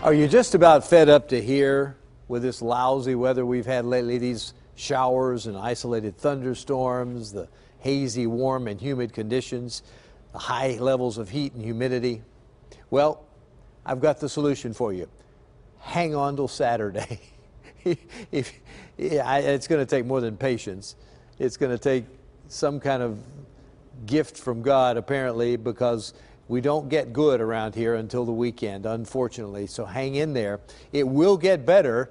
Are you just about fed up to here with this lousy weather we've had lately? These showers and isolated thunderstorms, the hazy, warm, and humid conditions, the high levels of heat and humidity. Well, I've got the solution for you. Hang on till Saturday. if, yeah, it's going to take more than patience. It's going to take some kind of gift from God, apparently, because we don't get good around here until the weekend, unfortunately. So hang in there. It will get better,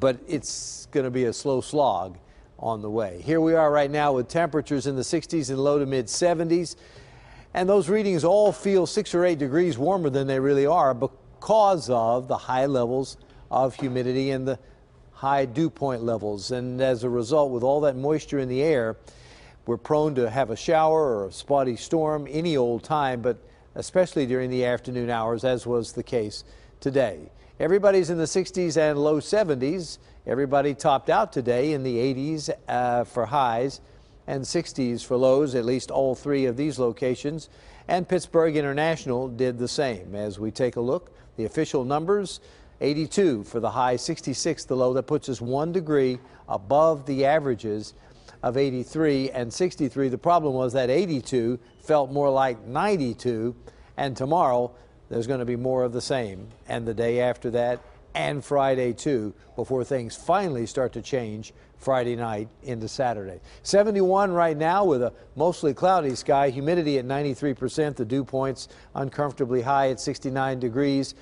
but it's going to be a slow slog on the way. Here we are right now with temperatures in the 60s and low to mid 70s. And those readings all feel six or eight degrees warmer than they really are because of the high levels of humidity and the high dew point levels. And as a result, with all that moisture in the air, we're prone to have a shower or a spotty storm any old time, but especially during the afternoon hours, as was the case today. Everybody's in the 60s and low 70s. Everybody topped out today in the 80s uh, for highs and 60s for lows, at least all three of these locations. And Pittsburgh International did the same. As we take a look, the official numbers 82 for the high, 66 the low. That puts us one degree above the averages of 83 and 63. The problem was that 82 felt more like 92 and tomorrow, there's going to be more of the same. And the day after that, and Friday too, before things finally start to change Friday night into Saturday. 71 right now with a mostly cloudy sky, humidity at 93%, the dew points uncomfortably high at 69 degrees.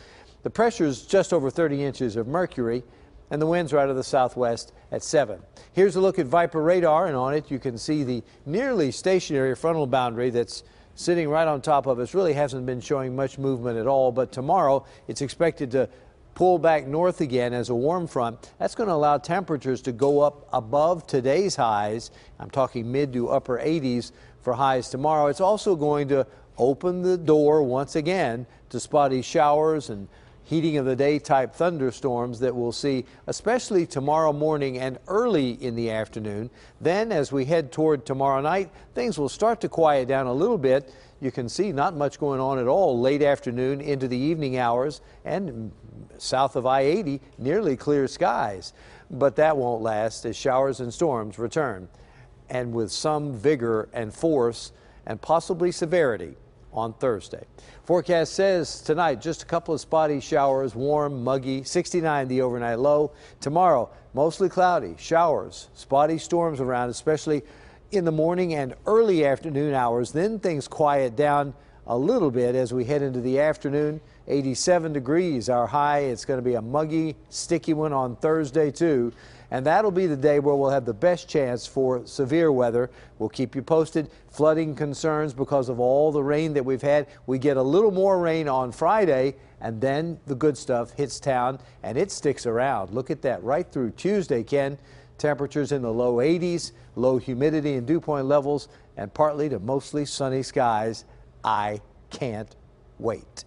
The pressure is just over 30 inches of mercury and the winds are out of the southwest at 7. Here's a look at Viper radar and on it you can see the nearly stationary frontal boundary that's sitting right on top of us, really hasn't been showing much movement at all. But tomorrow, it's expected to pull back north again as a warm front. That's going to allow temperatures to go up above today's highs. I'm talking mid to upper 80s for highs tomorrow. It's also going to open the door once again to spotty showers and heating of the day type thunderstorms that we'll see, especially tomorrow morning and early in the afternoon. Then, as we head toward tomorrow night, things will start to quiet down a little bit. You can see not much going on at all late afternoon into the evening hours and south of I 80, nearly clear skies. But that won't last as showers and storms return, and with some vigor and force and possibly severity on Thursday. Forecast says tonight just a couple of spotty showers, warm, muggy, 69 the overnight low. Tomorrow, mostly cloudy, showers, spotty storms around, especially in the morning and early afternoon hours. Then things quiet down a little bit as we head into the afternoon. 87 degrees our high. It's going to be a muggy, sticky one on Thursday, too. And that'll be the day where we'll have the best chance for severe weather. We'll keep you posted. Flooding concerns because of all the rain that we've had. We get a little more rain on Friday, and then the good stuff hits town and it sticks around. Look at that right through Tuesday, Ken. Temperatures in the low 80s, low humidity and dew point levels, and partly to mostly sunny skies I can't wait.